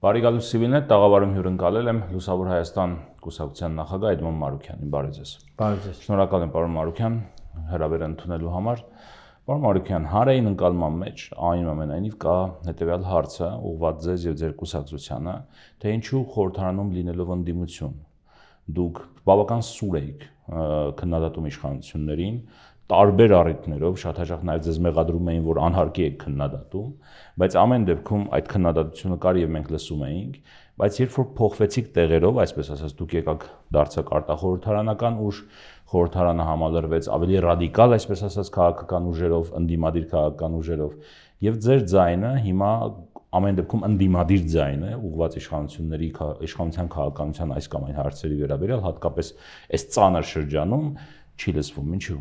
Բարի գալուստ Սիվիլներ, տաղավարում հյուրընկալել եմ Լուսավոր Հայաստան կուսակցության նախագահ Էդմոն Մարուկյանին։ Բարի ձեզ։ Բարի ձեզ։ Շնորհակալ եմ պարոն Մարուկյան հրավերը ընդունելու համար։ Պարոն Մարուկյան, հարային ընկալման մեջ այնուամենայնիվ կա հետևյալ հարցը՝ ուղղված ձեզ եւ ձեր կուսակցությանը, թե ինչու խորհրդարանում լինելով ընդդիմություն դուք բավական սուր եք քննադատում իշխանություններին, տարբեր առիթներով շատ հաճախ նաև ձեզ մեղադրում էին, որ անհարկի եք քննադատում, բայց ամեն դեպքում այդ քննադատությունը կար եւ մենք լսում էինք, բայց երբ որ փոխվեցիք տեղերով, այսպես ասած, դուք եկաք դարձաք արտախորհրդարանական ուժ, խորհրդարանը համալրվեց ավելի ռադիկալ, այսպես ասած, քաղաքական ուժերով, ընդդիմադիր քաղաքական ուժերով, եւ ձեր ձայնը հիմա ամեն դեպքում ընդդիմադիր ձայն է ուղղված իշխանությունների իշխանության քաղաքականության այս կամ այն հարցերի վերաբերյալ հատկապես այս ծանր շրջանում չի լսվում ինչու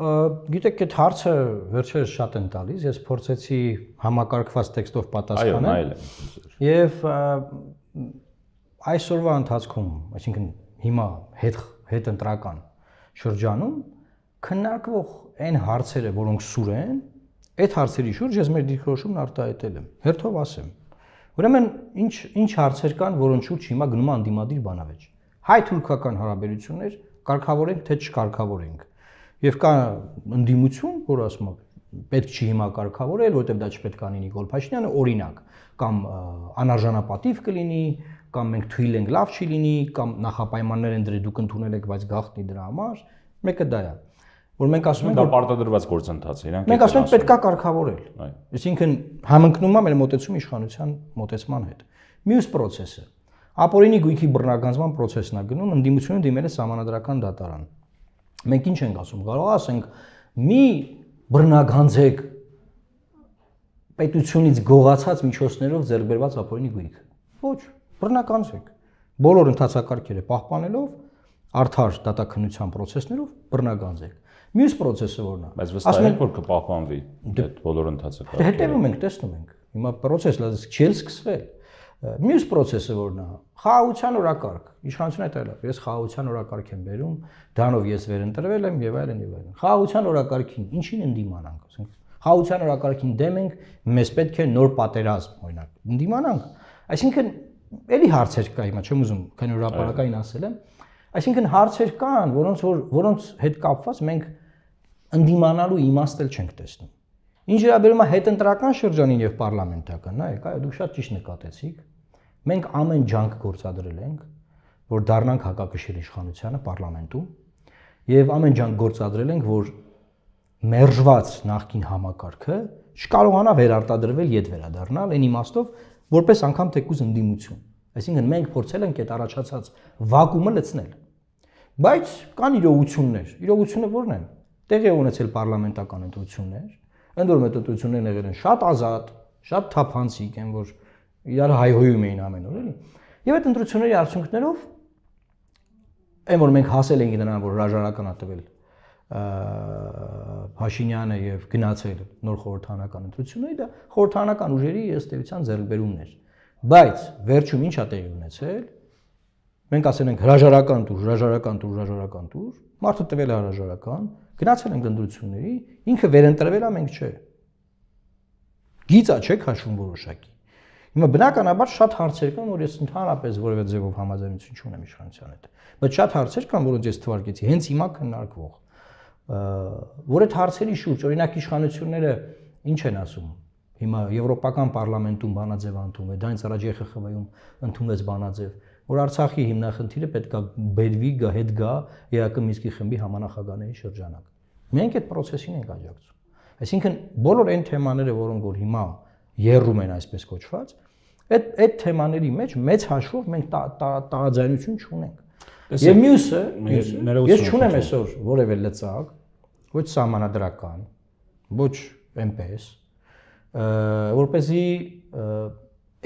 Գիտեք, այդ հարցը վերջերս շատ են տալիս։ Ես փորձեցի համակարգված տեքստով պատասխանել։ Այո, այլ է։ Եվ այսօրվա ընթացքում, այսինքն հիմա հետ հետ ընտրական շրջանում քննարկվող այն հարցերը, որոնք սուր են, այդ հարցերի շուրջ ես մեր դիրքորոշումն արտահայտել եմ։ Հերթով ասեմ։ Ուրեմն ինչ ինչ հարցեր կան, որոնց շուրջ հիմա գնում է անդիմադիր բանավեճ։ Հայ-թուրքական հարաբերություններ կարգավորենք թե չկարգավորենք Եվ կա ընդդիմություն, որ ասում է պետք չի հիմա կարգավորել, որովհետև դա չպետք է անի Նիկոլ Փաշինյանը, օրինակ, կամ անարժանապատիվ կլինի, կամ մենք թույլ ենք լավ չի լինի, կամ նախապայմաններ են դրել դուք ընդունել եք, բայց գախտնի դրա համար, մեկը դա է որ մենք ասում ենք դա պարտադրված գործընթաց է իրանք մենք ասում ենք պետքա կարգավորել այսինքն համընկնում է մեր մտածում իշխանության մտածման հետ մյուս process-ը ապօրինի գույքի բռնագանձման process-ն է գնում ընդդիմությունը դիմել է համանդրական դատարան Մենք ինչ ենք ասում, կարող ասենք մի բռնագանձեք պետությունից գողացած միջոցներով ձեռբերված ապօրինի գույքը։ Ոչ, բռնականցեք։ Բոլոր ընդհանրակարգերը պահպանելով արդար դատաքննության process-ներով բռնականցեք։ Մյուս process-ը որն է։ Բայց վստահ եք որ կպահպանվի դե- այդ բոլոր ընդհանրակարգերը։ Հետևում ենք, տեսնում ենք։ Հիմա process-ը լավ չէլ սկսվել։ Մյուս process-ը որն է։ Խաղաղության օրակարգ։ Իշխանությունը այդտեղ ես խաղաղության օրակարգ եմ վերում, դրանով ես վերընտրվել եմ եւ այլն եւ այլն։ Խաղաղության օրակարգին ինչին ընդդիմանանք, ասենք խաղաղության օրակարգին դեմ ենք, մեզ պետք է նոր պատերազմ, օրինակ։ Ընդդիմանանք։ Այսինքն էլի հարցեր կա հիմա, չեմ ուզում քննորապարակային ասել եմ։ Այսինքն հարցեր կան, որոնց որ որոնց հետ կապված մենք ընդդիմանալու իմաստել չենք տեսնում։ Ինչ վերաբերում է հետընտրական շրջանին եւ պարլամենտական, նայեք, այո, դուք շատ ճիշտ նկատեցիք։ Մենք ամեն ջանք գործադրել ենք, որ դառնանք հակակշիռ իշխանությանը պարլամենտում եւ ամեն ջանք գործադրել ենք, որ մերժված նախկին համակարգը չկարողանա վերարտադրվել յետ վերադառնալ այն իմաստով, որպես անգամ թեկուզ ընդդիմություն։ Այսինքն մենք փորձել ենք այդ առաջացած վակուումը լցնել։ Բայց կան իրողություններ։ Իրողությունը որն են։ Տեղի ունեցել պարլամենտական ընտրություններ, ընդ որ մտտություններն եղել են շատ ազատ, շատ թափանցիկ են, որ իրար հայհոյում էին ամեն օր, էլի։ Եվ այդ ընտրությունների արդյունքներով այն որ մենք հասել էինք նրան, որ հրաժարական ա տվել Փաշինյանը եւ գնացել նոր խորհրդանական ընտրությունների, դա խորհրդանական ուժերի ըստեյության ձեռքբերումն էր։ Բայց վերջում ի՞նչ ա տեղի ունեցել։ Մենք ասել ենք հրաժարական դուր, հրաժարական դուր, հրաժարական դուր, Մարդը տվել է հրաժարական, գնացել են գնդրությունների, ինքը վերընտրվել է մենք չէ։ Գիծա չէ քաշում որոշակի։ Հիմա բնականաբար շատ հարցեր կան, որ ես ընդհանրապես որևէ ձևով համաձայնություն չունեմ իշխանության հետ, բայց շատ հարցեր կան, որոնց ես թվարկեցի, հենց հիմա քննարկվող։ Որ այդ հարցերի շուրջ օրինակ իշխանությունները ինչ են ասում, հիմա եվրոպական պարլամենտում բանաձև ընդունվել, դա ինձ առաջ ԵԽԽՎ-ում ընդունվեց բանաձև որ Արցախի հիմնախնդիրը պետքա բերվի գա հետ գա ԵԱԿ Մինսկի խմբի համանախագահների շրջանակ։ Մենք այդ process-ին ենք աջակցում։ Այսինքն բոլոր այն թեմաները, որոնք որ հիմա երում են այսպես կոչված, այդ այդ թեմաների մեջ մեծ հաշվով մենք տարաձայնություն չունենք։ Եվ մյուսը, ես չունեմ այսօր որևէ լծակ, ոչ համանadrական, ոչ այնպես, որպեսզի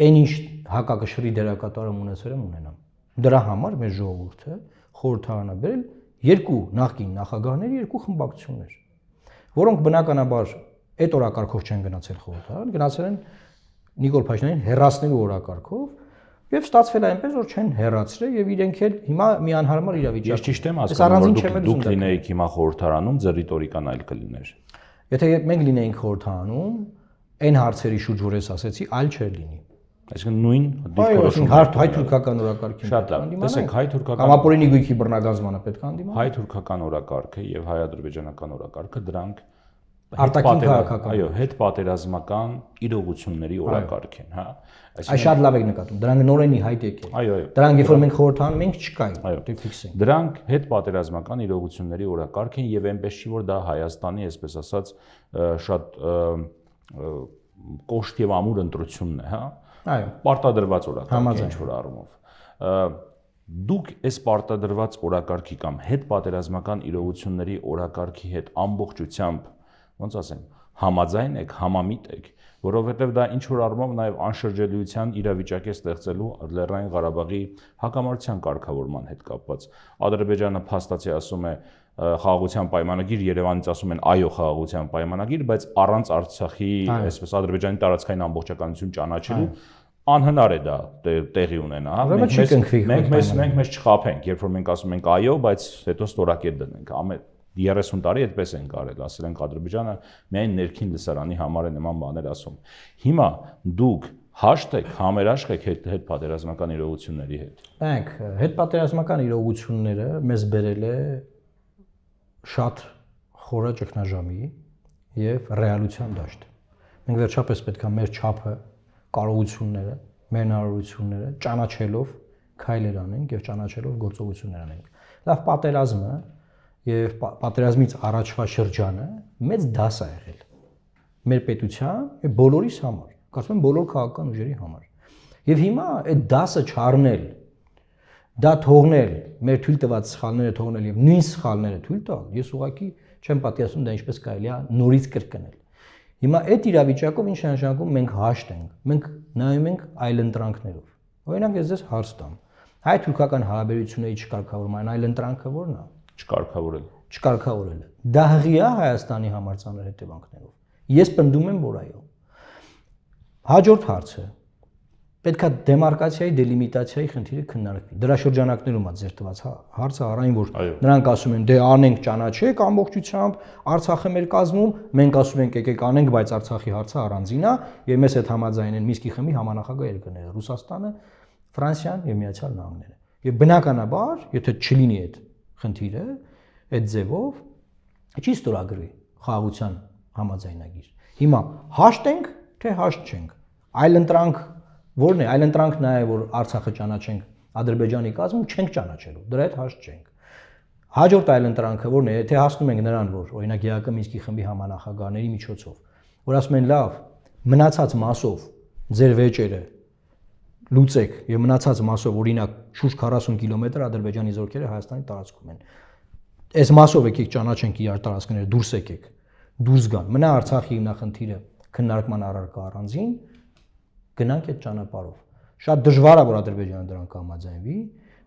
այն ինչ հակակշռի դերակատարում ունեցել եմ ունենամ։ Դրա համար մեր ժողովուրդը խորհրդարանա բերել երկու նախկին նախագահների երկու խմբակցություններ, որոնք բնականաբար այդ օրակարգով չեն գնացել խորհրդարան, գնացել են Նիկոլ Փաշինյանին հերացնելու օրակարգով եւ ստացվել այնպես որ չեն հերացրել եւ իրենք էլ հիմա միանհարմար իրավիճակ։ Ես ճիշտ եմ հասկանում, որ դուք դուք լինեիք հիմա խորհրդարանում, ձեր ռիտորիկան այլ կլիներ։ Եթե մենք լինեինք խորհրդարանում, այն հարցերի շուրջ որ ես ասեցի, այլ չէր լինի Այսինքն նույն դիրքորոշում։ Այո, հարթ հայ թուրքական օրակարգին։ Շատ լավ։ Տեսեք, հայ թուրքական Համապորենի գույքի բռնագազմանը պետք է հանդիմանալ։ Հայ թուրքական օրակարգը եւ հայ-ադրբեջանական օրակարգը դրանք արտաքին քաղաքական։ Այո, հետ պատերազմական իրողությունների օրակարգ են, հա։ Այսինքն շատ լավ եք նկատում։ Դրանք նորենի հայտ եկել։ Այո, այո։ Դրանք երբ որ մենք խորհրդանում ենք չկային, դե ֆիքսենք։ Դրանք հետ պատերազմական իրողությունների օրակարգ են եւ այնպես չի որ դա Հայաստանի, այսպես ասած, շատ կոշտ եւ ամուր ընտրությունն է, հա Այո։ Պարտադրված օրակարգ ինչ որ առումով։ Դուք այս պարտադրված օրակարգի կամ հետ պատերազմական իրողությունների օրակարգի հետ ամբողջությամբ, ոնց ասեմ, համաձայն եք, համամիտ եք, որովհետև դա ինչ որ առումով նաև անշրջելիության իրավիճակ է ստեղծելու Լեռնային Ղարաբաղի հակամարտության կարգավորման հետ կապված։ Ադրբեջանը փաստացի ասում է, խաղաղության պայմանագիր Երևանից ասում են այո խաղաղության պայմանագիր, բայց առանց Արցախի, այսպես Ադրբեջանի տարածքային ամբողջականություն ճանաչելու անհնար է դա տեղի ունենա, հա։ Մենք մենք մենք մենք մեզ չխափենք, երբ որ մենք ասում ենք այո, բայց հետո ստորակետ դնենք։ հա, Ամեն 30 տարի այդպես են կարել, ասել են Ադրբեջանը միայն ներքին լսարանի համար է նման բաներ ասում։ Հիմա դուք հաշտեք, համերաշխեք հետ հետ պատերազմական իրողությունների հետ։ Մենք հետ պատերազմական իրողությունները մեզ բերել է շատ խորը ճգնաժամի եւ ռեալության դաշտ։ Մենք վերջապես պետքա մեր ճափը, կարողությունները, մեր հնարավորությունները ճանաչելով քայլեր անենք եւ ճանաչելով գործողություններ անենք։ Լավ պատերազմը եւ պատերազմից առաջվա շրջանը մեծ դաս է եղել մեր պետության եւ բոլորիս համար, կարծում եմ բոլոր քաղաքական ուժերի համար։ Եվ հիմա այդ դասը չառնել դա թողնել, մեր թույլ տված սխալները թողնել եւ նույն սխալները թույլ տալ, ես ուղղակի չեմ պատկերացնում դա ինչպես կարելի է նորից կրկնել։ Հիմա այդ իրավիճակով ինչ նշանակում մենք հաշտ ենք։ Մենք նայում ենք այլ ընտրանքներով։ Օրինակ ես ձեզ հարց տամ։ Հայ-թուրքական հարաբերությունների չկարգավորման այլ ընտրանքը ո՞րն է։ Չկարգավորել։ Չկարգավորելը։ Դա հղի է Հայաստանի համար ցաներ հետևանքներով։ Ես պնդում եմ, որ այո։ Հաջորդ հարցը պետքա դեմարկացիայի, դելիմիտացիայի խնդիրը քննարկվի։ Դրա շրջանակներում է ձեր տված հա, հարցը առայն որ նրանք ասում են դե անենք ճանաչեք ամբողջությամբ Արցախը մեր կազմում, մենք ասում ենք եկեք անենք, բայց Արցախի հարցը առանձին է եւ մեզ այդ համաձայն են Միսկի խմի համանախագահ երկրները՝ Ռուսաստանը, Ֆրանսիան եւ Միացյալ Նահանգները։ Եվ բնականաբար, եթե չլինի այդ խնդիրը, այդ ձևով չի ստորագրվի խաղաղության համաձայնագիր։ Հիմա հաշտ ենք, թե հաշտ չենք։ Այլ ընտրանք Որն է, այլ ընտրանքն է, որ Արցախը ճանաչենք Ադրբեջանի կազմում չենք ճանաչելու։ Դրա հետ հաշ չենք։ Հաջորդ այլ ընտրանքը որն է, եթե հասնում ենք նրան, որ օրինակ ԵԱԿ Մինսկի խմբի համանախագահների միջոցով, որ ասում են լավ, մնացած մասով ձեր վեճերը լուծեք եւ մնացած մասով օրինակ շուրջ 40 կիլոմետր Ադրբեջանի զորքերը Հայաստանի տարածքում են։ Այս մասով եկեք ճանաչենք իրար տարածքները, դուրս եկեք։ Դուրս գան։ Մնա Արցախի հիմնախնդիրը քննարկման առարկա առանձին, առ գնանք այդ ճանապարհով։ Շատ դժվար է որ Ադրբեջանը դրան կհամաձայնվի,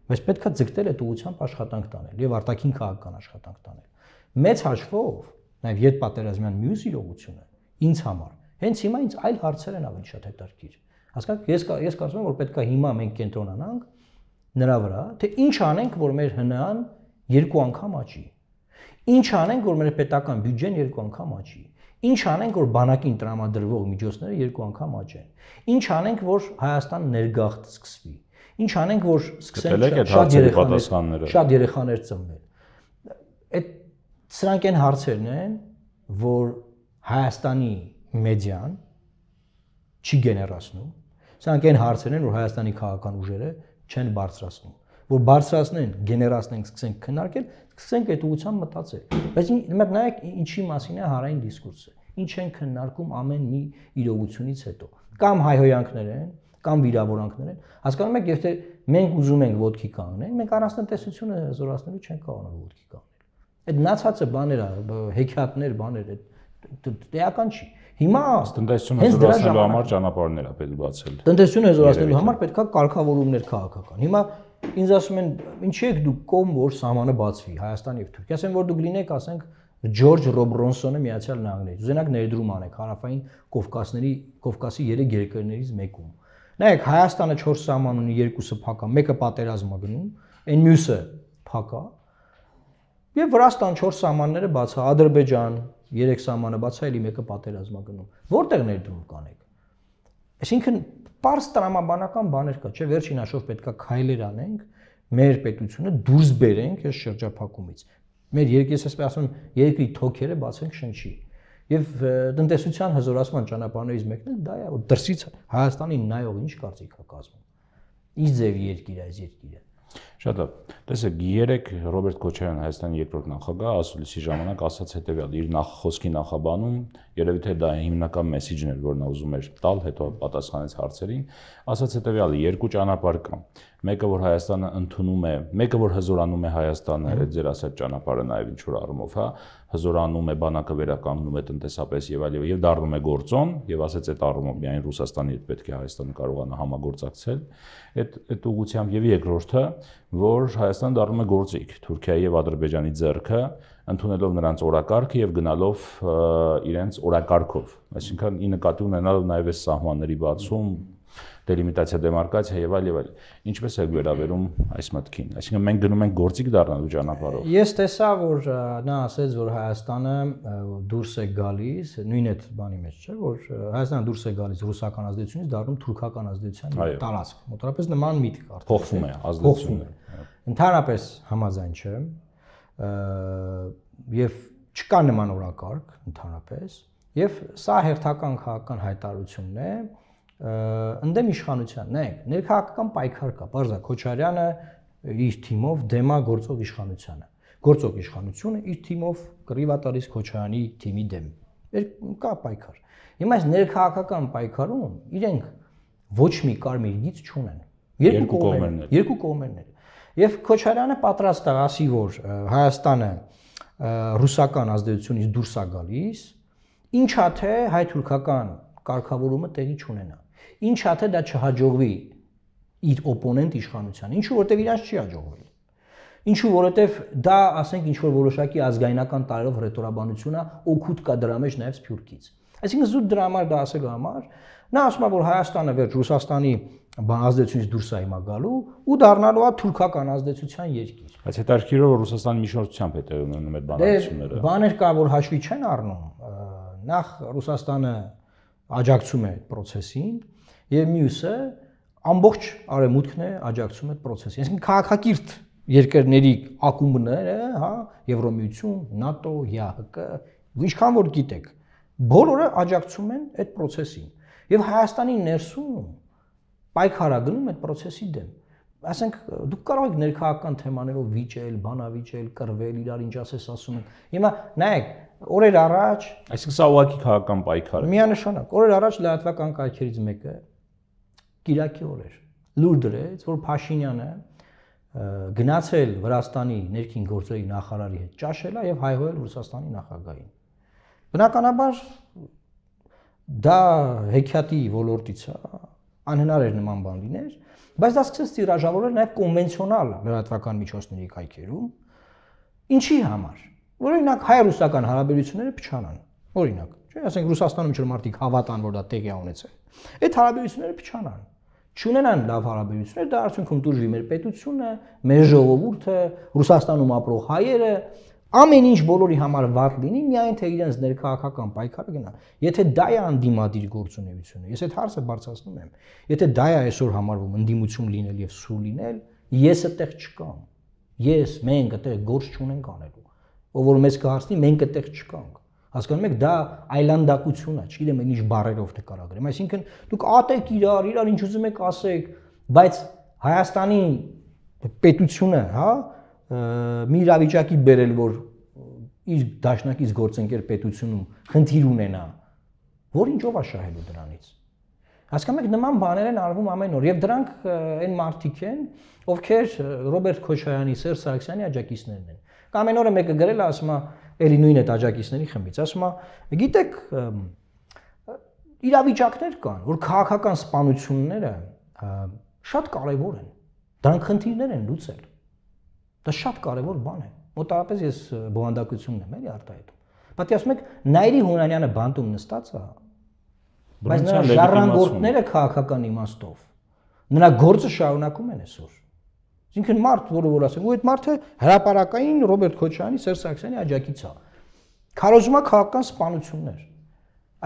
բայց պետքա ձգտել այդ ուղությամբ աշխատանք տանել եւ արտաքին քաղաքական աշխատանք տանել։ Մեծ հաշվով նաեւ իդ պատերազմյան մյուս իրողությունը ինձ համար հենց հիմա ինձ այլ հարցեր են ավելի շատ հետաքրքիր։ Հասկանաք, ես ես կարծում եմ որ պետքա հիմա մենք կենտրոնանանք նրա վրա, թե ինչ անենք, որ մեր ՀՆԱ-ն երկու անգամ աճի։ Ինչ անենք, որ մեր պետական բյուջեն երկու անգամ աճի։ Ինչ անենք, որ բանակին տրամադրվող միջոցները երկու անգամ աճեն։ Ինչ անենք, որ Հայաստան ներգաղթ սկսվի։ Ինչ անենք, որ սկսեն շատ երեխաներ, շատ երեխաներ ծնվել։ Այդ սրանք այն հարցերն են, որ Հայաստանի մեդիան չի գեներացնում։ Սրանք այն հարցերն են, որ Հայաստանի քաղաքական ուժերը չեն բարձրացնում որ բարձրացնեն, գեներացնենք, սկսենք քննարկել, սկսենք այդ ուղղությամբ մտածել։ Բայց մեկ նայեք ինչի մասին է հարային դիսկուրսը ինչ են քննարկում ամեն մի իրողությունից հետո։ Կամ հայհոյանքներ են, կամ վիրավորանքներ են։ Հասկանում եք, եթե մենք ուզում ենք ոդքի կանգնել, մենք առանձնատեսությունը զորացնելու չենք կարողանալ ոդքի կանգնել։ Այդ նացածը բաներ է, հեքիաթներ, բաներ է, դեական չի։ Հիմա տնտեսությունը զորացնելու համար ճանապարհներ է պետք բացել։ Տնտեսությունը զորացնելու համար պետքա կարգավորումներ քաղաքական։ Հիմա ինձ ասում են, ինչի՞ եք դուք կողմ որ սահմանը բացվի Հայաստանի եւ Թուրքիա։ Ասեմ, որ դուք լինեք, ասենք, Ջորջ Ռոբրոնսոնը Միացյալ Նահանգներից։ Ուզենակ ներդրում անեք հարավային Կովկասների Կովկասի 3 երկրներից մեկում։ Նայեք, Հայաստանը 4 սահման ունի, երկուսը փակա, մեկը պատերազմա գնում, այն մյուսը փակա։ Եվ Վրաստան 4 սահմանները բաց է, Ադրբեջան 3 սահմանը բաց է, էլի մեկը պատերազմա գնում։ Որտեղ ներդրում կանեք։ Այսինքն պարզ տրամաբանական բաներ կա, չէ՞, վերջին հաշվով պետքա քայլեր անենք, մեր պետությունը դուրս բերենք այս շրջափակումից։ Մեր երկիրս էսպես ասում երկրի թոքերը բացենք շնչի։ Եվ տնտեսության հզորացման ճանապարհներից մեկն էլ դա է, որ դրսից Հայաստանին նայող ինչ կարծիք է կազմում։ Ինչ ձև երկիր այս երկիրը։ երկիր Շատ լավ։ Տեսեք, երեք Ռոբերտ Քոչարյան Հայաստանի երկրորդ նախագահ ասուլիսի ժամանակ ասաց հետեւյալ իր նախխոսքի նախաբանում, երևի թե դա հիմնական մեսիջն էր, որ նա ուզում էր տալ, հետո պատասխանեց հարցերին, ասաց հետեւյալը՝ երկու ճանապարհ կա։ Մեկը, որ Հայաստանը ընդունում է, մեկը, որ հզորանում է Հայաստանը, այդ ձեր ասած ճանապարհը նաև ինչ որ առումով, հա, հզորանում է բանակը վերականգնում է տնտեսապես եւ այլն եւ դառնում է գործոն եւ ասեց այդ առումով միայն Ռուսաստանի հետ պետք է Հայաստանը կարողանա համագործակցել այդ այդ ուղությամբ եւ երկրորդը որ Հայաստան դառնում է գործիք Թուրքիայի եւ Ադրբեջանի ձեռքը ընդունելով նրանց օրակարգը եւ գնալով իրենց օրակարգով այսինքն ի նկատի ունենալով նաեւ այս սահմանների բացում դելիմիտացիա, դեմարկացիա եւ այլ եւ այլ։ Ինչպես է վերաբերում այս մտքին։ Այսինքն մենք գնում ենք գործիք դառնալու ճանապարհով։ Ես տեսա, որ նա ասեց, որ Հայաստանը դուրս է գալիս, նույն այդ բանի մեջ չէ, որ Հայաստանը դուրս է գալիս ռուսական ազդեցությունից դառնում թուրքական ազդեցության տարածք։ Մոտավորապես նման միտք արդեն փոխվում է ազդեցությունը։ Ընդհանրապես համաձայն չեմ եւ չկա նման օրակարգ ընդհանրապես եւ սա հերթական քաղաքական հայտարարությունն է ընդդեմ իշխանության։ Նայեք, ներքաղաքական պայքար կա։ Պարզա Քոչարյանը իր թիմով դեմա գործող իշխանությանը։ Գործող իշխանությունը իր թիմով կռիվա տալիս Քոչարյանի թիմի դեմ։ Եր կա պայքար։ Հիմա այս ներքաղաքական պայքարում իրենք ոչ մի կարմիր գիծ չունեն։ Երկու կողմերն են։ Երկու կողմերն են։ Եվ Քոչարյանը պատրաստ է ասի, որ Հայաստանը ռուսական ազդեցությունից դուրս է գալիս, ինչա թե հայ-թուրքական կարգավորումը տեղի չունենա։ Ինչա թե դա չհաջողվի իր օպոնենտ իշխանության։ Ինչու որտեվ իրաց չի հաջողվել։ Ինչու որովհետև դա, ասենք, ինչ որ որոշակի ազգայնական տարերով ռետորաբանությունը օգուտ կա դրա մեջ նաև Սփյուռքից։ Այսինքն զուտ դրա համար դա ասելու համար նա ասում է, որ Հայաստանը վերջ Ռուսաստանի ազդեցությունից դուրս է հիմա գալու ու դառնալու է թուրքական ազդեցության երկիր։ Բայց հետարքիրով որ Ռուսաստանը միջնորդությամբ է տեղ ունենում այդ բանակցությունները։ Դե բաներ կա, որ հաշվի չեն առնում։ Նախ Ռուսաստանը աջակցում է այդ process-ին, եւ մյուսը ամբողջ արեմուտքն է աջակցում այդ process-ին։ Այսինքն քաղաքակիրթ երկրների ակումբները, հա, Եվրոմիություն, ՆԱՏՕ, ԵԱՀԿ, ինչքան որ գիտեք, բոլորը աջակցում են այդ process-ին։ Եվ Հայաստանի ներսում պայքարա գնում այդ process-ի դեմ։ Ասենք դուք կարող եք ներքաղաքական թեմաներով վիճել, բանավիճել, կռվել, իրար ինչ ասես ասում են։ Հիմա նայեք, օրեր առաջ, այսինքն սա ուղղակի քաղաքական պայքար է։ Միանշանակ, օրեր առաջ լրատվական կայքերից մեկը Կիրակի օր էր։ Լուր դրեց, որ Փաշինյանը գնացել Վրաստանի ներքին գործերի նախարարի հետ ճաշելա եւ հայհոյել Ռուսաստանի նախագահին։ Բնականաբար դա հեքիաթի ոլորտից է, անհնար էր նման բան լիներ, բայց դա սկսեց տիրաժավորել նաեւ կոնվենցիոնալ լրատվական միջոցների կայքերում։ Ինչի համար։ Օրինակ հայ-ռուսական հարաբերությունները փչանան։ Օրինակ, չէ, ասենք Ռուսաստանում չէ մարդիկ հավատան, որ դա տեղի ունեցել։ Այդ հարաբերությունները փչանան չունենան լավ հարաբերություններ, դա արդյունքում դուրժի մեր պետությունը, մեր ժողովուրդը, Ռուսաստանում ապրող հայերը, ամեն ինչ բոլորի համար վատ լինի, միայն թե իրենց ներքաղաքական պայքարը գնա։ Եթե դա է անդիմադիր գործունեությունը, ես այդ հարցը բարձրացնում եմ։ Եթե դա է այսօր համարվում ընդդիմություն լինել եւ սու լինել, ես այդտեղ չկամ։ Ես մենք այդտեղ գործ չունենք անելու։ Ով որ մեզ կհարցնի, մենք այդտեղ չկանք։ Հասկանում եք, դա այլանդակություն է, չգիտեմ ինչ բարերով նկարագրեմ։ Այսինքն դուք ատեք իրար, իրար ինչ ուզում եք ասեք, բայց Հայաստանի պետությունը, հա, մի իրավիճակի բերել, որ իր դաշնակից գործընկեր պետությունում խնդիր ունենա, որ ինչով է շահելու դրանից։ Հասկանում եք նման բաներ են արվում ամեն օր եւ դրանք այն մարդիկ են, ովքեր Ռոբերտ Քոչարյանի, Սերժ Սարգսյանի աջակիցներն են։ Կամ ամեն օրը մեկը գրել է ասում է էլի նույն է աջակիցների խմբից, ասում է՝ գիտեք, իրավիճակներ կան, որ քաղաքական սպանությունները շատ կարևոր են։ Դրանք խնդիրներ են լուծել։ Դա շատ կարևոր բան է։ Մոտարապես ես բովանդակությունն եմ էլի արտահայտում։ Պատկերացնում եք Նայիրի Հունանյանը բանտում նստած է, բայց նրա ժառանգորդները քաղաքական իմաստով նրա գործը շարունակում են այսօր։ Այսինքն մարդ, որը որ ասենք, ու այդ մարդը հրաապարակային Ռոբերտ Քոչյանի, Սերժ Սարգսյանի աջակից է։ Քարոզումա քաղաքական սպանություններ։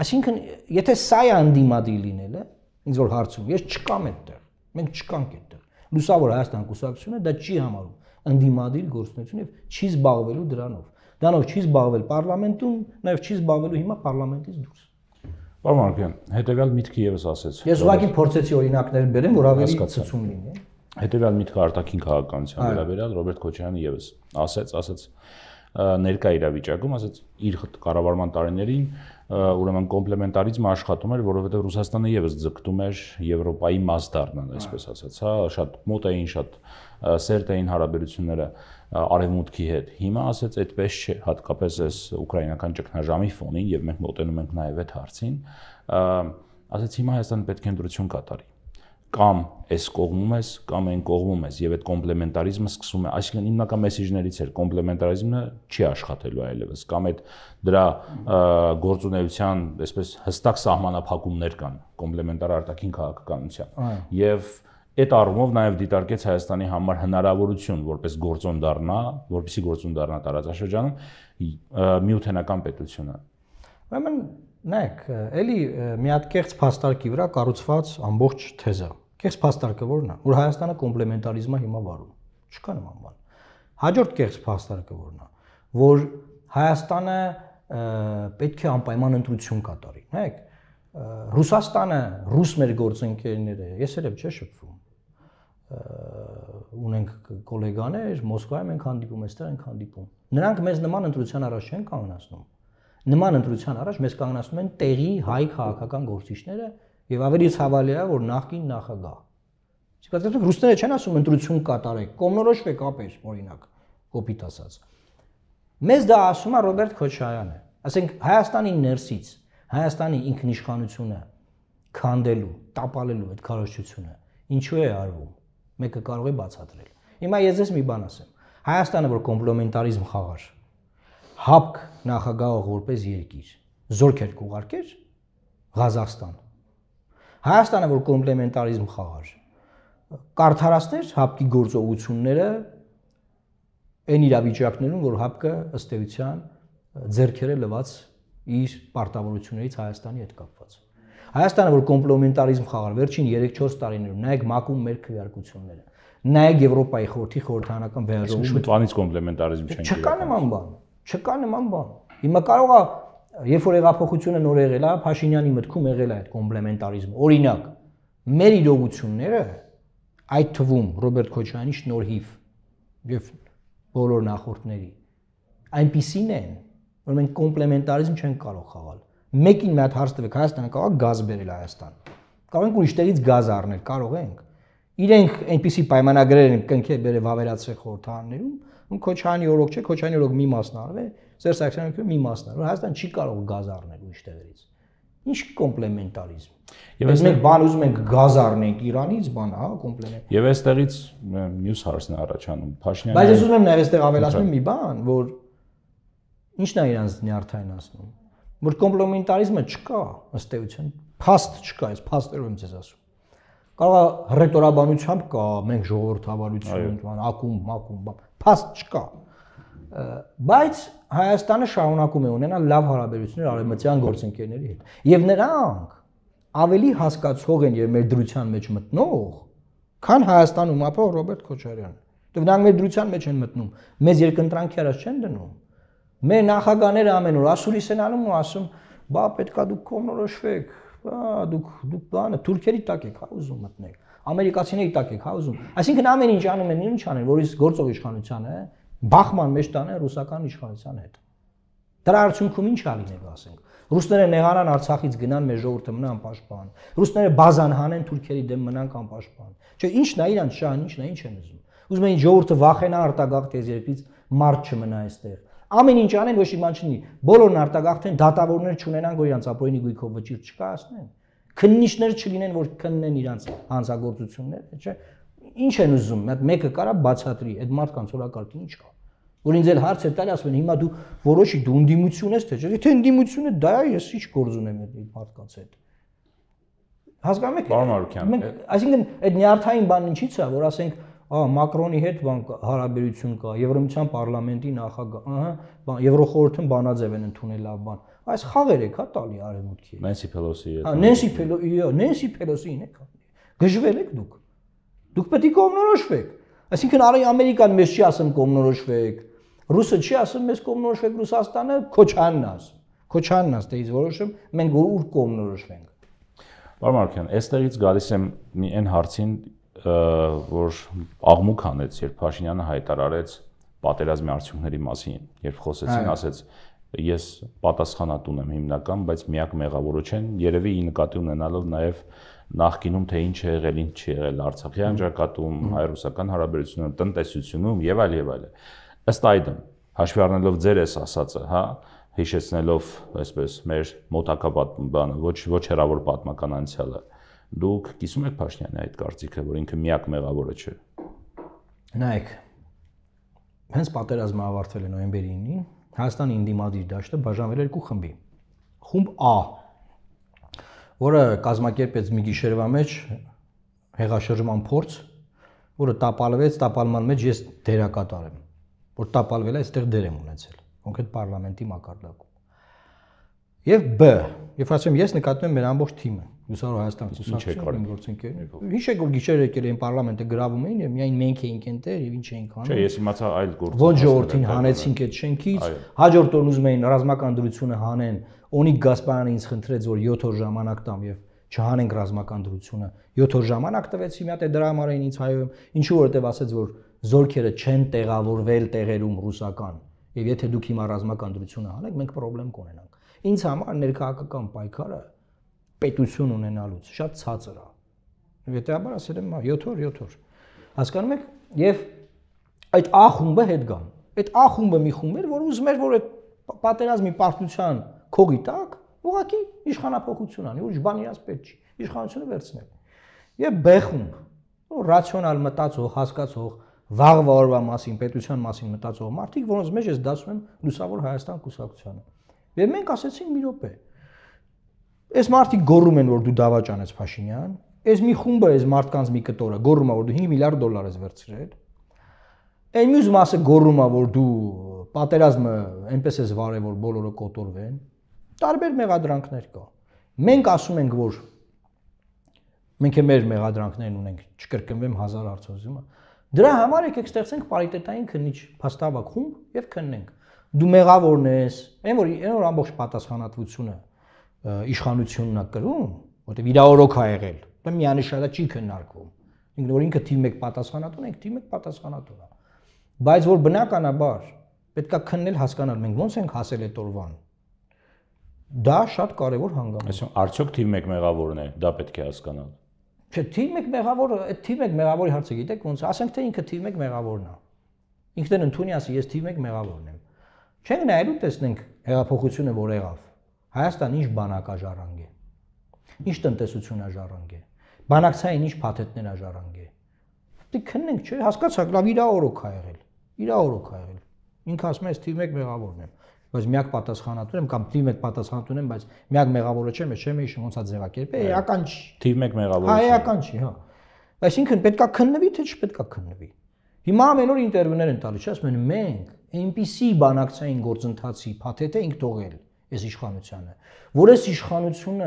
Այսինքն, եթե սա է անդիմադի լինելը, ինձ որ հարցում, ես չկամ այդտեղ։ Մենք չկանք այդտեղ։ Լուսավոր Հայաստան կուսակցությունը դա չի համարում անդիմադիր գործունեություն եւ չի զբաղվելու դրանով։ Դրանով չի զբաղվել parlamentum, նաեւ չի զբաղվելու հիմա parlamentից դուրս։ Պարոն Մարկյան, հետեւյալ միտքը եւս ասեց։ Ես ուղղակի փորձեցի օրինակներ բերեմ, որ ավելի ցցում լինի։ Հետևյալ միտքը արտաքին քաղաքականության վերաբերյալ Ռոբերտ Քոչարյանը եւս ասաց, ասաց ներկա իրավիճակում, ասաց իր կառավարման տարիներին ուրեմն կոմպլեմենտարիզմը աշխատում էր, որովհետեւ Ռուսաստանը եւս ձգտում էր Եվրոպայի մաս դառնալ, այսպես ասած, հա, շատ մոտ էին, շատ սերտ էին հարաբերությունները արևմուտքի հետ։ Հիմա ասաց այդպես չէ, հատկապես այս ուկրաինական ճգնաժամի ֆոնին եւ մենք մոտենում ենք նաեւ այդ հարցին, ասաց հիմա Հայաստանը պետք է ընդրություն կատարի կամ այս կողմում ես կամ այն կողմում ես եւ այդ կոմպլեմենտարիզմը սկսում է այսինքն հիմնական մեսեջներից էր կոմպլեմենտարիզմը չի աշխատելու այլևս կամ այդ դրա գործունեության այսպես հստակ սահմանափակումներ կան կոմպլեմենտար արտաքին քաղաքականության եւ այդ առումով նաև դիտարկեց Հայաստանի համար հնարավորություն որպես գործոն դառնա, որպեսի գործոն դառնա տարածաշրջանում միութենական պետությունը։ Ուրեմն Նայեք, էլի մի հատ կեղծ փաստարկի վրա կառուցված ամբողջ թեզա։ Կեղծ փաստարկը որն է, որ Հայաստանը կոմպլեմենտարիզմա հիմա վարում։ Չկա նման բան։ Հաջորդ կեղծ փաստարկը որն է, որ Հայաստանը պետք է անպայման ընտրություն կատարի։ Նայեք, Ռուսաստանը, ռուս մեր գործընկերները, ես երբ չէ շփվում ունենք գոլեգաներ Մոսկվայում ենք հանդիպում, այստեղ ենք հանդիպում։ Նրանք մեզ նման ընտրության առաջ չեն կանգնացնում նման ընտրության առաջ մեզ կանգնացնում են տեղի հայ քաղաքական գործիչները եւ ավելի ցավալի է որ նախկին նախագահ։ Իսկապես ռուսները չեն ասում ընտրություն կատարեք, կոմնորոշվեք ապեր, օրինակ, կոպիտ ասած։ Մեզ դա ասում է Ռոբերտ Քոչարյանը, ասենք Հայաստանի ներսից, Հայաստանի ինքնիշխանությունը քանդելու, տապալելու այդ քարոշչությունը ինչու է արվում։ Մեկը կարող է բացատրել։ Հիմա ես ես մի բան ասեմ։ Հայաստանը որ կոմպլեմենտարիզմ խաղար հապկ նախագահող որպես երկիր զորքեր կուղարկեր Ղազախստան։ Հայաստանը որ կոմպլեմենտարիզմ խաղար կարթարացներ հապկի գործողությունները այն իրավիճակներում, որ հապկը ըստ էության ձերքերը լված իր պարտավորություններից Հայաստանի հետ կապված։ Հայաստանը որ կոմպլեմենտարիզմ խաղար վերջին 3-4 տարիներում, նայեք մակում մեր քվեարկությունները, նայեք Եվրոպայի խորհրդի խորհրդանական վերաբերմունքը։ Շուտ վանից կոմպլեմենտարիզմ չենք։ Չկա նման բան։ Չկա նման բան։ Հիմա կարող է երբ որ հեղափոխությունը նոր եղել է, Փաշինյանի մտքում եղել է այդ կոմպլեմենտարիզմը։ Օրինակ, մեր իրողությունները այդ թվում Ռոբերտ Քոչարյանի շնորհիվ եւ բոլոր նախորդների այնպիսին են, որ մենք կոմպլեմենտարիզմ չենք կարող խաղալ։ Մեկին մի հատ հարց տվեք, Հայաստանը կարող է գազ բերել Հայաստան։ Կարող ենք ուրիշներից գազ առնել, կարող ենք։ Իրենք այնպիսի պայմանագրեր են կնքի բերել վավերացրել խորհրդարաններում, ու Քոչանի օրոք չէ, Քոչանի օրոք մի մասն արվել, Սերժ Սարգսյանը մի մասն արվել, Հայաստան չի կարող գազ առնել ուրիշ տեղերից։ Ինչ կոմպլեմենտարիզմ։ Եվ այս մենք բան ուզում ենք գազ առնենք Իրանից, բան, հա, կոմպլեմենտ։ Եվ այստեղից մյուս հարցն է առաջանում, Փաշինյանը։ Բայց ես ուզում եմ նաև այստեղ ավելացնել մի բան, որ ինչն է իրանց նյարդայնացնում, որ կոմպլեմենտարիզմը չկա, ըստ էության, փաստ չկա, ես փաստերով եմ ձեզ ասում։ Կարող է հռետորաբանությամբ կա, մենք ժողովրդավարություն, բան, ակումբ, մակումբ, բան, փաստ չկա։ Բայց Հայաստանը շարունակում է ունենալ լավ հարաբերություններ արևմտյան գործընկերների հետ։ Եվ նրանք ավելի հասկացող են եւ մեր դրության մեջ մտնող, քան Հայաստանում ապրող Ռոբերտ Քոչարյանը։ Դու դե նրանք մեր դրության մեջ են մտնում, մեզ երկընտրանքի առաջ չեն դնում։ Մեր նախագաները ամեն օր ասուլիս են անում ու ասում, բա պետքա դուք կողմնորոշվեք, բա դուք դուք բանը Թուրքերի տակ եք հա ուզում մտնեք ամերիկացիների տակ եք, հա ուզում։ Այսինքն ամեն ինչ անում են ինչ անեն, որ իս գործող իշխանության է, բախման մեջ տան է ռուսական իշխանության հետ։ Դրա արդյունքում ինչ ա լինելու, ասենք։ Ռուսները նեղանան Արցախից գնան մեր ժողովուրդը մնան պաշտպան։ Ռուսները բազան հանեն թուրքերի դեմ մնան կամ պաշտպան։ Չէ, ի՞նչն է իրանց շահն, ի՞նչն է, ի՞նչ են ուզում։ Ուզում են ժողովուրդը վախենա արտագաղթ եզերքից մարդ չմնա այստեղ։ Ամեն ինչ անեն, ոչ իման չնի։ Բոլորն արտագաղթեն, դատավորներ չունենան, որ իրանց ապօրինի գույքով վճիռ չկա, ասնեն քննիչներ չլինեն, որ քննեն իրանց հանցագործությունները, չէ՞։ Ինչ են ուզում, այդ մեկը կարա բացատրի, այդ մարդկանց օրակարգին ինչ կա։ Որ ինձ էլ հարց է տալի, ասում են, հիմա դու որոշի դու ընդդիմություն ես, թե՞ չէ։ Եթե ընդդիմությունը դա է, ես ի՞նչ գործ ունեմ այդ մարդկանց հետ։ Հասկանում եք։ Պարոն Մարուկյան, մենք այսինքն այդ նյարդային բանն ինչի՞ց է, որ ասենք, ա Մակրոնի հետ բան հարաբերություն կա, Եվրոմիության պարլամենտի նախագահ, ահա, Եվրոխորհրդում բանաձև են ընդունել լավ բան այս խաղեր եք հա տալի արևմուտքի։ Նենսի Փելոսի հետ։ Հա Նենսի Փելոսի, իո, Նենսի Փելոսին եք։ Գժվել եք դուք։ Դուք պետք է կողմնորոշվեք։ Այսինքն արի Ամերիկան մեզ չի ասում կողմնորոշվեք։ Ռուսը չի ասում մեզ կողմնորոշվեք Ռուսաստանը, Քոչանն ասում։ Քոչանն ասում, դեից որոշում մենք ուր կողմնորոշվենք։ Պարոն Մարքյան, այստեղից գալիս եմ մի այն հարցին, որ աղմուկ հանեց, երբ Փաշինյանը հայտարարեց պատերազմի արդյունքների մասին, երբ խոսեցին, ասեց ես պատասխանատուն եմ հիմնական, բայց միակ մեղավորը չեն։ Երևի նկատի ունենալով նաև նախկինում թե ինչ է եղել, ինչ չի եղել Արցախի անջակատում, հայ-ռուսական հարաբերություններում, տնտեսությունում եւ այլ եւ այլ։ Ըստ այդմ, հաշվի առնելով ձեր այս ասածը, հա, հիշեցնելով, այսպես, մեր մոտակա բանը, ոչ ոչ հերավոր պատմական անցյալը, դուք կիսում եք Փաշինյանի այդ կարծիքը, որ ինքը միակ մեղավորը չէ։ Նայեք, հենց պատերազմը ավարտվել է նոյեմբերի 9-ին, Հայաստանի ինդիմադիր դաշտը բաժանվել երկու խմբի։ Խումբ A, որը կազմակերպեց մի գիշերվա մեջ հեղաշրջման փորձ, որը տապալվեց, տապալման մեջ ես դերակատար եմ, որ տապալվել է, այստեղ դեր եմ ունեցել, հոնք այդ parlamenti մակարդակում։ Եվ B, երբ ասեմ ես, նկատում եմ մեր ամբողջ թիմը, Հուսարո Հայաստանից ուսուցիչներն գործընկերներ։ Հիշեք որ գիշեր եկել էին parlamento գրավում էին եւ միայն մենք էինք այնտեղ եւ ինչ էինք անում։ Չէ, ես իմացա այլ գործ։ Ոչ ժողովրդին հանեցինք այդ շենքից, հաջորդ օրն ուզում էին ռազմական դրությունը հանեն։ Օնիկ Գասպարյանը ինձ խնդրեց որ 7 օր ժամանակ տամ եւ չհանենք ռազմական դրությունը 7 օր ժամանակ տվեց հիմա դե դրա համար էին ինձ հայում ինչու որտեվ ասեց որ զորքերը չեն տեղավորվել տեղերում ռուսական եւ եթե դուք հիմա ռազմական դրությունը հանեք մենք խնդրեմ կունենանք ինձ համար ներքաղաքական պայքարը պետություն ունենալուց, շատ ցածր է։ Հետեւաբար ասել եմ 7 օր, 7 օր։ Հասկանում եք, եւ այդ A խումբը հետ գան։ Այդ A խումբը մի խումբ էր, որ ուզում էր, որ այդ պատերազմի պարտության քողի տակ ուղակի իշխանապողություն անի, ուրիշ բան իրաց պետք չի։ Իշխանությունը վերցնել։ Եվ B խումբ, որ ռացիոնալ մտածող, հասկացող, վաղվա օրվա մասին, պետության մասին մտածող մարդիկ, որոնց մեջ ես դասում եմ լուսավոր Հայաստան կուսակցությանը։ Եվ մենք ասեցինք մի րոպե, Այս մարդիկ գոռում են, որ դու դավաճան ես Փաշինյան, այս մի խումբը, այս մարդկանց մի կտորը գոռում է, որ դու 5 միլիարդ դոլար ես վերցրել։ Այն մյուս մասը գոռում է, որ դու պատերազմը այնպես ես վարել, որ բոլորը կոտորվեն։ Տարբեր մեղադրանքներ կա։ Մենք ասում ենք, որ մենք է մեր մեղադրանքներն ունենք, չկրկնվեմ 1000 հարցոզումը։ Դրա համար եկեք ստեղծենք պարիտետային քննիչ փաստաբակ խումբ եւ քննենք։ Դու մեղավորն ես, այն որ այն որ ամբողջ պատասխանատվությունը իշխանությունն է կրում, որտեվ իրա օրոք է եղել, դա միանշանա չի քննարկվում։ Ինքն որ ինքը թիմ 1 պատասխանատուն է, թիմ 1 պատասխանատուն է։ Բայց որ բնականաբար պետքա քննել, հասկանալ մենք ո՞նց ենք հասել այդ օրվան։ Դա շատ կարևոր հանգամանք։ Այսինքն արդյոք թիմ 1 մեղավորն է, դա պետք է հասկանալ։ Չէ, թիմ 1 մեղավորը, այդ թիմ 1 մեղավորի հարցը գիտեք ո՞նց, ասենք թե ինքը թիմ 1 մեղավորն է։ Ինքն էլ ընդունի ասի, ես թիմ 1 մեղավորն եմ։ Չենք նայելու տեսնենք հեղափոխությունը որ եղավ Հայաստան ինչ բանակաժառանգ է։ Ինչ տնտեսությունաժառանգ է։ Բանակցային ինչ փաթեթներաժառանգ է։ Պետք դե քննենք, չէ՞, հասկացաք, լավ իրա օրոք ա եղել։ Իրա օրոք ա եղել։ Ինքը ասում է, թիվ 1 մեղավորն եմ, բայց միակ պատասխանատուն եմ կամ թիվ 1 պատասխանատուն եմ, բայց միակ մեղավորը չեմ, ես չեմ հիշում ոնց է ձևակերպը, էական չի։ Թիվ 1 մեղավորը։ Հա, էական չի, հա։ Այսինքն պետքա քննվի, թե չպետքա քննվի։ Հիմա ամեն օր ինտերվյուներ են տալիս, ասում են մենք այնպիսի բանակցային գործընթացի փաթեթ ենք թողել այս իշխանությանը, որ այս իշխանությունը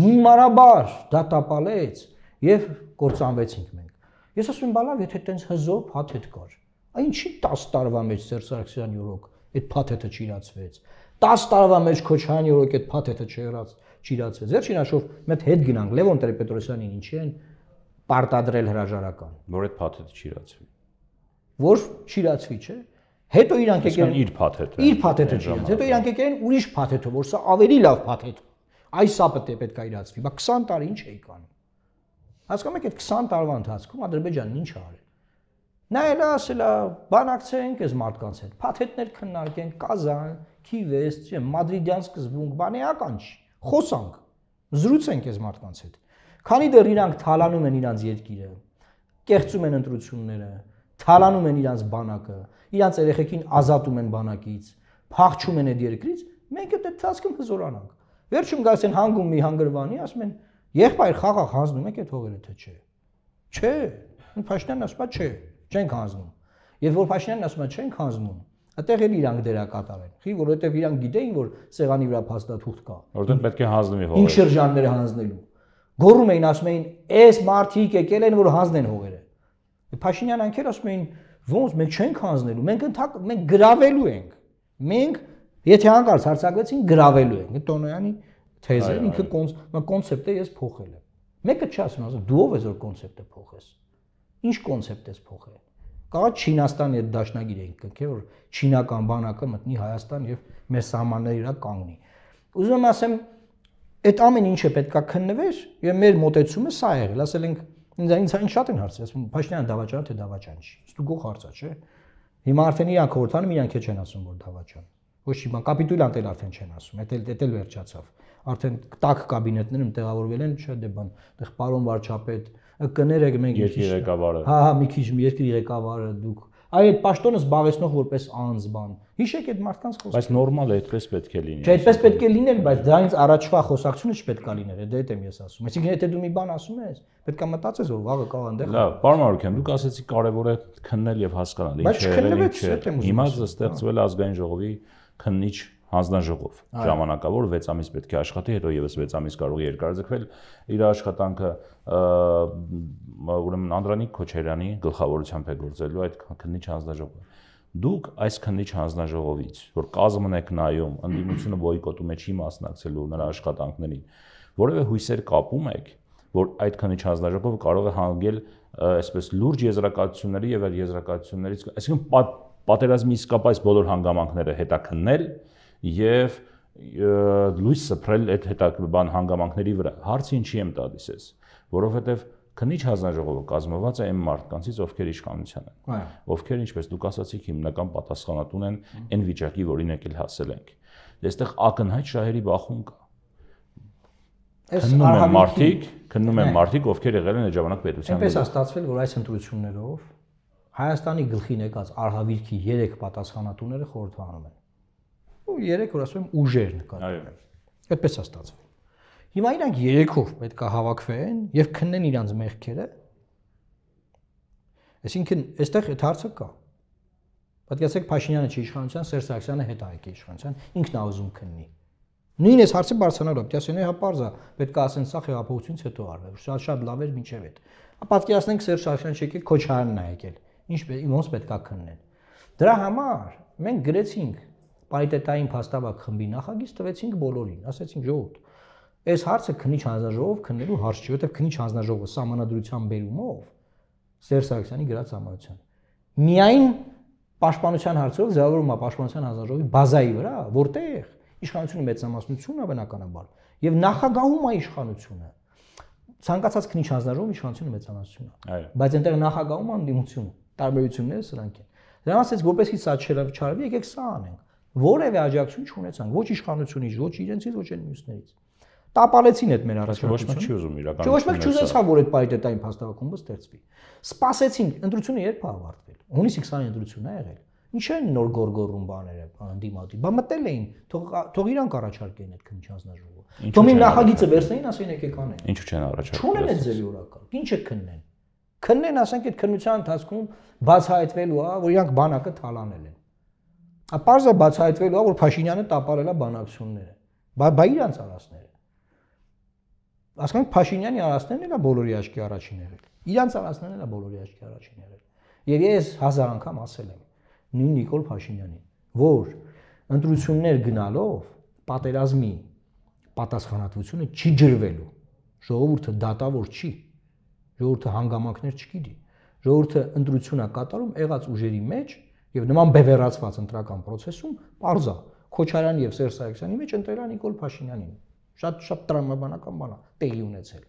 հիմարաբար դատապալեց եւ կործանվեցինք մենք։ Ես ասում եմ, բալավ, եթե տենց հզոր փաթեթ կար, այ ինչի 10 տարվա մեջ Սերժ Սարգսյան յուրոք այդ փաթեթը չիրացվեց։ 10 տարվա մեջ Քոչարյան յուրոք այդ փաթեթը չերած չիրացվեց։ Վերջին հաշվով մենք հետ գնանք Լևոն Տրեփետրոսյանին ինչի են պարտադրել հրաժարական։ Որ այդ փաթեթը չիրացվի։ Որ չիրացվի, չէ՞ Հետո իրանք եկել իր փաթեթը։ Իր փաթեթը չիրած։ Հետո իրանք եկել ուրիշ փաթեթը, որ սա ավելի լավ փաթեթ։ Այս սապը դե պետք է իրացվի։ Բա 20 տարի ինչ էի կանում։ Հասկանում եք, այդ 20 տարվա ընթացքում Ադրբեջանն ինչ արել։ Նայել ասել է, բանակցենք այս մարդկանց հետ։ Փաթեթներ քննարկենք, Կազան, Քիվես, չէ, Մադրիդյան սկզբունք, բանեական չի։ Խոսանք, զրուցենք այս մարդկանց հետ։ Քանի դեռ իրանք թալանում են իրանց երկիրը, կեղծում են ընտրությունները, թալանում են իրանց բանակը, իրանց երեխեքին ազատում են բանակից, փախչում են այդ երկրից, մենք էլ այդ ծածկում հզորանանք։ Վերջում գալիս են հանգում մի հանգրվանի, ասում են՝ «Եղբայր, խաղաղ հանձնում եք այդ հողերը թե չէ»։ Չէ, ին Փաշինյանն ասում է՝ «Չէ, չենք հանձնում»։ Եվ որ Փաշինյանն ասում է՝ «Չենք հանձնում», այդտեղ էլ իրանք դերակատարեն, խի, որովհետև իրանք գիտեին, որ սեղանի վրա փաստաթուղթ կա։ Որտեղ պետք է հանձնվի հողը։ Ինչ շրջաններ հանձնելու։ Գոռում էին, ասում էին՝ «Էս մարդիկ եկել են, որ հանձնեն հողը»։ Փաշինյան անքեր ասում էին ոնց մենք չենք հանձնելու, մենք ընդհակ մենք գրավելու ենք։ Մենք եթե հանկարծ հարցակվեցին գրավելու ենք։ Տոնոյանի թեզը ինքը կոնցեպտը ես փոխել եմ։ Մեկը չի ասում, ասում դու ով ես որ կոնցեպտը փոխես։ Ինչ կոնցեպտ ես փոխել։ Կարա Չինաստանի հետ դաշնագիր ենք կնքել, որ չինական բանակը մտնի Հայաստան եւ մեր սահմանները իրա կանգնի։ Ուզում եմ ասեմ, այդ ամեն ինչը պետքա քննվեր եւ մեր մտածումը սա եղել, ասել ենք Ինձ ինձ այն շատ են հարցրել, ասում Փաշինյանը դավաճան թե դավաճան չի։ Ստուգող հարցա, չէ։ Հիմա արդեն իրանք հորթանում իրանք էլ չեն ասում, որ դավաճան։ Ոչ հիմա կապիտուլանտ էլ արդեն չեն ասում, դա էլ դա էլ վերջացավ։ Արդեն տակ կաբինետներում տեղավորվել են, չէ, դե բան, այդտեղ պարոն վարչապետ, կներեք մենք երկրի ղեկավարը։ Հա, հա, մի քիչ երկրի ղեկավարը դուք այլ այդ պաշտոնը զբաղեցնող որպես անձ բան։ Հիշեք այդ մարդկանց խոսքը։ Բայց նորմալ է, այդպես պետք է լինի։ Չէ, այդպես պետք է լինել, բայց դա ինձ առաջվա խոսակցությունը չպետք է լիներ, դա էլ եմ ես ասում։ Այսինքն, եթե դու մի բան ասում ես, պետք է մտածես, որ վաղը կարող այնտեղ։ Լավ, պարոն Մարուկյան, դուք ասացիք կարևոր է քննել եւ հասկանալ ինչ է, ինչ է։ Հիմա ստեղծվել հա։ ազգային ժողովի քննիչ հանձնաժողով ժամանակավոր 6 ամիս պետք է աշխատի, հետո եւս 6 ամիս կարող է երկարաձգվել իր աշխատանքը ուրեմն Անդրանիկ Քոչարյանի գլխավորությամբ է գործելու այդ քննիչ հանձնաժողովը։ Դուք այս քննիչ հանձնաժողովից, որ կազմն եք նայում, ընդդիմությունը բոյկոտում է չի մասնակցելու նրա աշխատանքներին, որևէ հույսեր կապում եք, որ այդ քննիչ հանձնաժողովը կարող է հանգել այսպես լուրջ եզրակացությունների եւ այդ եզրակացություններից, այսինքն պատերազմի իսկապես բոլոր հանգամանքները հետաքննել, եւ լույս սփռել այդ հետաքրքրական հանգամանքների վրա։ Հարցը ինչի եմ տալիս ես, որովհետեւ քնիչ հանձնաժողովը կազմված է այն մարդկանցից, ովքեր իշխանության են։ Ովքեր ինչպես դուք ասացիք, հիմնական պատասխանատուն են այն վիճակի, որին եկել հասել ենք։ դե Այստեղ ակնհայտ շահերի բախում կա։ Քննում են մարդիկ, քննում են մարդիկ, ովքեր եղել են այդ ժամանակ պետության։ Ինչպես է ստացվել, որ այս ընտրություններով Հայաստանի գլխի նեկած արհավիրքի 3 պատասխանատուները խորհրդանում են ու 3 որ ասում եմ ուժեր նկատել։ Այո։ Այդպես է ստացվում։ Հիմա իրանք 3-ով պետք է հավաքվեն եւ քննեն իրանց մեղքերը։ Այսինքն, այստեղ այդ հարցը կա։ Պատկերացեք Փաշինյանը չի իշխանության, Սերժ Սարգսյանը հետ է եկել իշխանության, ինքն է ուզում քննի։ Նույն էս հարցը Բարսանով Օպտիասյանը հա parza, պետք է ասեն սա խեղափոխությունից հետո արվել, շատ շատ լավ էր միջև այդ։ Պատկերացնենք Սերժ Սարգսյանը չեկել, Քոչարյանն է եկել։ Ինչ ոնց պետք է քննեն։ Դրա համար մենք գրեցինք պարիտետային փաստաբակ խմբի նախագիծ տվեցինք բոլորին, ասեցինք ժողովուրդ, այս հարցը քնիչ հանձնաժողով քննելու հարց չի, որովհետև քնիչ հանձնաժողովը համանadrության բերումով Սերժ Սարգսյանի գրած համարության միայն պաշտպանության հարցով ձևավորում է պաշտպանության հանձնաժողովի բազայի վրա, որտեղ իշխանությունը մեծամասնությունն է բնականաբար եւ նախագահում է իշխանությունը ցանկացած քնիչ հանձնաժողովում իշխանությունը մեծամասնությունն է Այո. բայց այնտեղ նախագահում անդիմությունը տարբերությունները սրանք են դրանից էս որպես հիսա չերավ չարավի եկեք սա անենք որևէ աջակցություն չունեցան, ոչ իշխանությունից, ոչ իրենցից, ոչ էլ մյուսներից։ Տապալեցին այդ մեր առաջարկությունը։ Ոչ մեկ չի ուզում իրականություն։ Ոչ մեկ չուզեցավ, որ այդ պայտետային փաստակումը ստեղծվի։ Սպասեցին, ընտրությունը երբ է ավարտվել։ Հունիսի 20-ին ընտրությունն է եղել։ Ինչ են նոր գորգորում բաները անդիմատի։ Բա մտել էին, թող թող իրանք առաջարկեն այդ քննչանձնաժողովը։ Թող մի նախագիծը վերցնեին, ասեն եկեք անեն։ Ինչու չեն առաջարկում։ Չունեն այդ ձեւի օրական։ Ինչ է քննեն։ Քննեն, ասենք, այդ քննության ընթացքում բացահայտվելու է, որ իրանք բանակը թալանել են։ Պարզ է բացահայտվելու է, որ Փաշինյանը տապարել է բանակցությունները։ Բա բա իրանց առածները։ Ասկանք Փաշինյանի առածներն էլ է բոլորի աչքի առաջին եղել։ Իրանց առածներն էլ է բոլորի աչքի առաջին եղել։ Եվ ես հազար անգամ ասել եմ նույն Նիկոլ Փաշինյանին, որ ընտրություններ գնալով պատերազմի պատասխանատվությունը չի ջրվելու։ Ժողովուրդը դատավոր չի։ Ժողովուրդը հանգամանքներ չգիտի։ Ժողովուրդը ընտրություն է կատարում եղած ուժերի մեջ Եվ նման բևեռացված ընտրական process-ում parza Քոչարյանի եւ Սերժ Սարգսյանի մեջ ընտրելա Նիկոլ Փաշինյանին։ Շատ շատ տրամաբանական բան է տեղի ունեցել։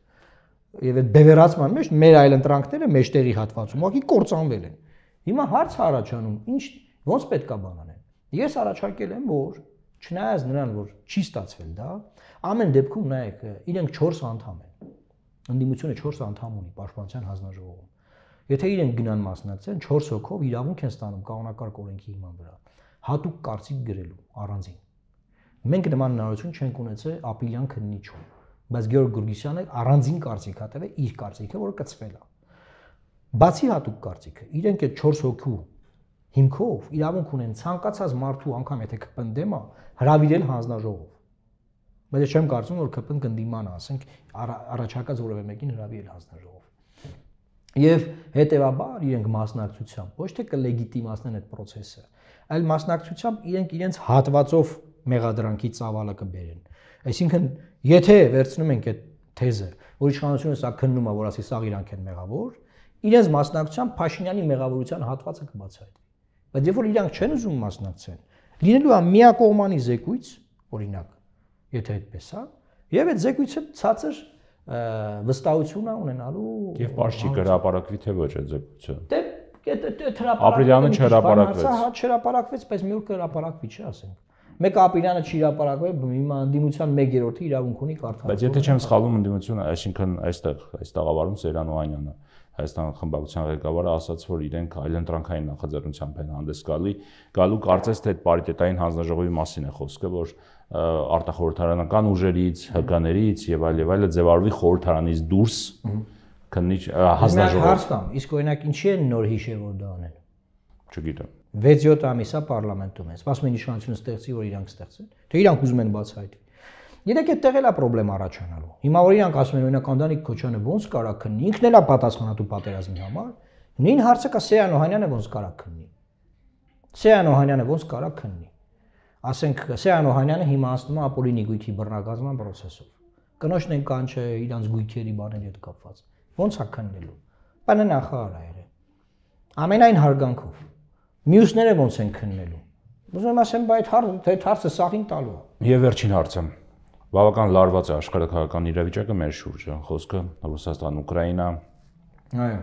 Եվ այդ բևեռացման մեջ մեր այլ ընտրանքները մեջտեղի հատվածում ուղղակի կործանվել են։ Հիմա հարցը առաջանում ինչ ոնց պետքա բանանեն։ Ես առաջարկել եմ որ չնայած նրան որ չի ստացվել դա, ամեն դեպքում նայեք, իրենք 4 անդամ են։ Ընդդիմությունը 4 անդամ ունի Պաշտպանության հանձնաժողովում Եթե իրենք գնան մասնակցեն 4 հոգով իրավունք են ստանում կանոնակարգ օրենքի հիման վրա հատուկ կարծիք գրելու առանձին։ Մենք նման հնարավորություն չենք ունեցել ապիլյան քննիչում, բայց Գեորգ Գուրգիսյանը առանձին կարծիք հատել է իր կարծիքը, որը կծվել է։ Բացի հատուկ կարծիքը, իրենք այդ 4 հոգու հիմքով իրավունք ունեն ցանկացած մարդու անգամ եթե կպնդեմա հravirել հանձնաժողով բայց ես չեմ կարծում որ ԿՊ-ն կնդիմանա, ասենք առաջակա զորևէ մեկին հրավիրել հանձնաժողով եւ հետեւաբար իրենք մասնակցությամբ ոչ թե կլեգիտիմացնեն այդ process-ը, այլ մասնակցությամբ իրենք իրենց հատվածով մեղադրանքի ծավալը կբերեն։ Այսինքն, եթե վերցնում ենք այդ թեզը, որ իշխանությունը սա քննում է, որ ասի սաղ իրանք են մեղավոր, իրենց մասնակցությամբ Փաշինյանի մեղավորության հատվածը կբացահայտվի։ Բայց երբ որ իրանք չեն ուզում մասնակցեն, լինելու է միակողմանի զեկույց, օրինակ, եթե այդպես է, եւ այդ զեկույցը ցածր վստահություն ունենալու եւ པարզ չի հրաապարակվի թե ոչ այդ զեկուցը։ Դե, դե, դե, դե Ապրիլյանը չհրաապարակվեց։ Հա, չհրաապարակվեց, բայց մի օր կհրաապարակվի, չի ասենք։ Մեկ ապրիլյանը չի հրաապարակվել, հիմա ընդդիմության 1/3-ը իրավունք ունի կարդալ։ Բայց եթե չեմ սխալվում ընդդիմությունը, այսինքն այստեղ, այս տաղավարում Սերան Օհանյանը Հայաստան խմբակցության ղեկավարը ասաց, որ իրենք այլընտրանքային նախաձեռնությամբ են հանդես գալի, գալու կարծես թե այդ պարիտետային հանձնաժողովի մասին է խոսքը, որ արտախորհրդարանական ուժերից, ՀԿ-ներից եւ այլ եւ այլը ձևավորվի խորհրդարանից դուրս քննիչ հանձնաժողով։ Հարց տամ, իսկ օրինակ ինչի են նոր հիշել որ դա անեն։ Չգիտեմ։ 6-7 ամիսա parlamentum է։ Սպասում են իշխանություն ստեղծի, որ իրանք ստեղծեն։ Թե իրանք ուզում են բացահայտել։ Երեք այդ տեղելա պրոբլեմ առաջանալու։ Հիմա որ իրանք ասում են օրինակ Անդրանիկ Քոչյանը ոնց կարա քննի, ինքն էլա պատասխանատու պատերազմի համար, նույն հարցը կա Սեյան Օհանյանը ոնց կարա քննի։ Սեյան Օհանյանը ոնց կարա քննի ասենք Սեան Օհանյանը հիմա ասնում է ապոլինի գույքի բռնակազմման process-ով։ Կնոջն են կանչը իրանց գույքերի բաների հետ կապված։ Ոնց է քննելու։ Պանը նախարարը երը։ Ամենայն հարգանքով։ Մյուսները ոնց են քննելու։ Ուզում եմ ասեմ, բայց հարցը թե հարցը սաղին տալու է։ Եվ վերջին հարցը։ Բավական լարված է աշխարհակահական իրավիճակը մեր շուրջը։ Խոսքը Ռուսաստան, Ուկրաինա։ Այո։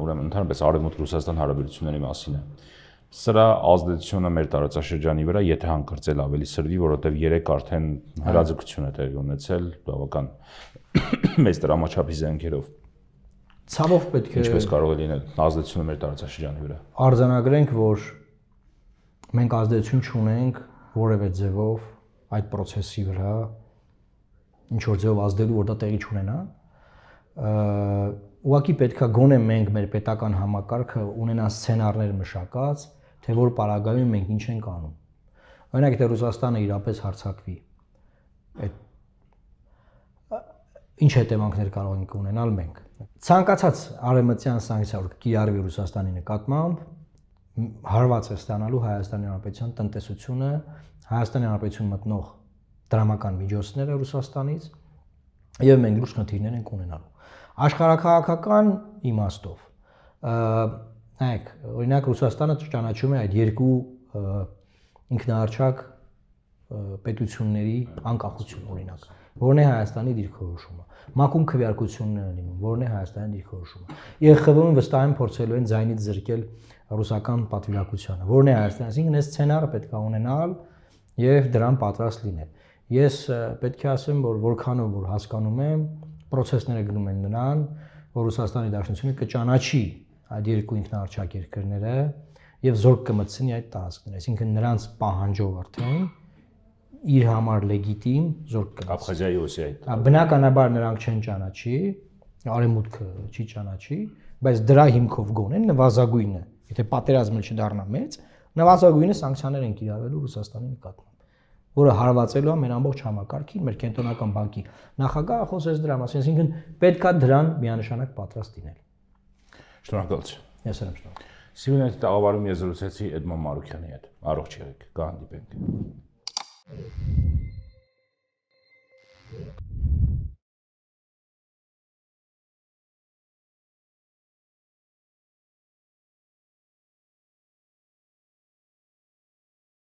Ուրեմն ընդհանրապես Արևմուտք Ռուսաստան հարաբերությունների մասին է։ Այո Սրա ազդեցությունը մեր տարածաշրջանի վրա, եթե հանգրծել ավելի սրվի, որովհետև 3 արդեն հրաձգություն է տեղի ունեցել բավական մեծ դրամաչափի զենքերով։ Ցավով պետք է ինչպես կարող է լինել ազդեցությունը մեր տարածաշրջանի վրա։ Արձանագրենք, որ մենք ազդեցություն չունենք որևէ ձևով այդ process-ի վրա ինչ որ ձևով ազդելու, որ դա տեղի չունենա։ Ուղղակի պետքա գոնե մենք մեր պետական համակարգը ունենա սցենարներ մշակած, թե որ պարագայում մենք ինչ ենք անում։ Օրինակ, եթե Ռուսաստանը իրապես հարցակվի, այդ ինչ հետևանքներ կարող ենք ունենալ մենք։ Ցանկացած արևմտյան սանկցիա որ կիրառվի Ռուսաստանի նկատմամբ, հարված է ստանալու Հայաստանի Հանրապետության տնտեսությունը, Հայաստանի Հանրապետություն մտնող դրամական միջոցները Ռուսաստանից եւ մենք լուրջ խնդիրներ ենք ունենալու աշխարհակահաղական իմաստով Նայեք, օրինակ Ռուսաստանը ճանաչում է այդ երկու ինքնաարճակ պետությունների անկախություն օրինակ։ Որն է Հայաստանի դիրքորոշումը։ Մակում քվեարկությունն է լինում, որն է Հայաստանի դիրքորոշումը։ ԵԽՎ-ն վստահեն փորձելու են ձայնից զրկել ռուսական պատվիրակությանը, որն է Հայաստանը։ Այսինքն այս սցենարը պետք է ունենալ եւ դրան պատրաստ լինել։ Ես պետք է ասեմ, որ որքանով որ հասկանում եմ, process-ները գնում են նրան, որ Ռուսաստանի Դաշնությունը կճանաչի այդ երկու ինքնարճակ երկրները եւ զորք կմցնի այդ տարածքները, այսինքն նրանց պահանջով արդեն իր համար լեգիտիմ զորք կմցնի։ Աբխազիայի օսի այդ։ Բնականաբար նրանք չեն ճանաչի, արևմուտքը չի ճանաչի, բայց դրա հիմքով գոնեն նվազագույնը, եթե պատերազմը չդառնա մեծ, նվազագույնը սանկցիաներ են կիրառելու Ռուսաստանի նկատմամբ որը հարվածելու է մեր ամբողջ համակարգին, մեր կենտրոնական բանկի նախագահը խոսեց դրա մասին, այսինքն պետքա դրան միանշանակ պատրաստ լինել։ Շնորհակալ եմ։ Ես էլ եմ շնորհակալ։ Սիվիլային տաղավարում ես զրուցեցի Էդմոն Մարուկյանի հետ։ Առողջ եղեք, կհանդիպենք։ Thank you.